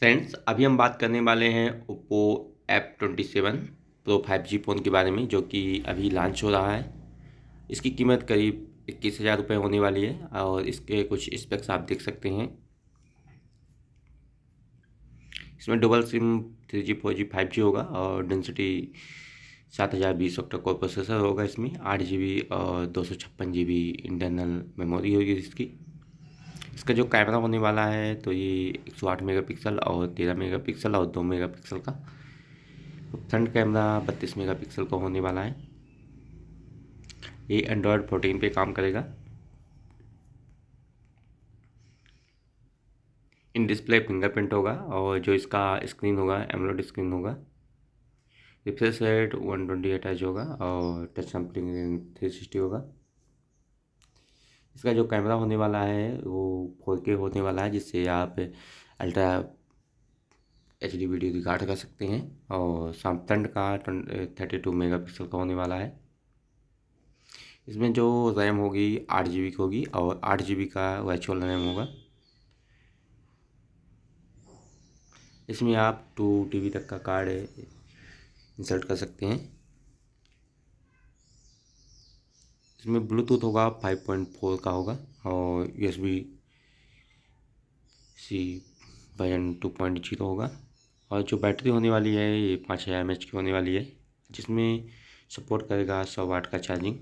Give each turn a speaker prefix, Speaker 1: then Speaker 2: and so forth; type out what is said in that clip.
Speaker 1: friends अभी हम बात करने वाले हैं Oppo F twenty seven pro five G phone के बारे में जो कि अभी लॉन्च हो रहा है इसकी कीमत करीब इक्कीस हज़ार रुपये होने वाली है और इसके कुछ स्पेक्स आप देख सकते हैं इसमें double SIM three G four G five G होगा और डेंसिटी सात हज़ार बीस ऑक्टा कोर प्रोसेसर होगा इसमें आठ जी बी और दो सौ छप्पन जी बी इंटरनल मेमोरी होगी इसकी इसका जो कैमरा होने वाला है तो ये एक सौ आठ मेगा पिक्सल और तेरह मेगा पिक्सल और दो मेगा पिक्सल का फ्रंट कैमरा बत्तीस मेगा पिक्सल का होने वाला है ये एंड्रॉयड फोर्टीन पे काम करेगा इन डिस्प्ले फिंगरप्रिंट होगा और जो इसका स्क्रीन होगा एमलोड स्क्रीन होगा refresh rate one twenty eight H होगा और टच सैम्पलिंग थ्री सिक्सटी होगा इसका जो कैमरा होने वाला है वो फोर के होने वाला है जिससे आप ultra H D video record कर सकते हैं और सैमसंग का थर्टी टू मेगा पिक्सल का होने वाला है इसमें जो रैम होगी आठ जी बी की होगी और आठ जी बी का वर्चुअल रैम होगा इसमें आप टू टी बी तक का कार्ड इंसर्ट कर सकते हैं इसमें ब्लूटूथ होगा फाइव पॉइंट फोर का होगा और S B C version two point zero होगा और जो बैटरी होने वाली है ये पाँच हज़ार एम एच की होने वाली है जिसमें सपोर्ट करेगा सौ वाट का चार्जिंग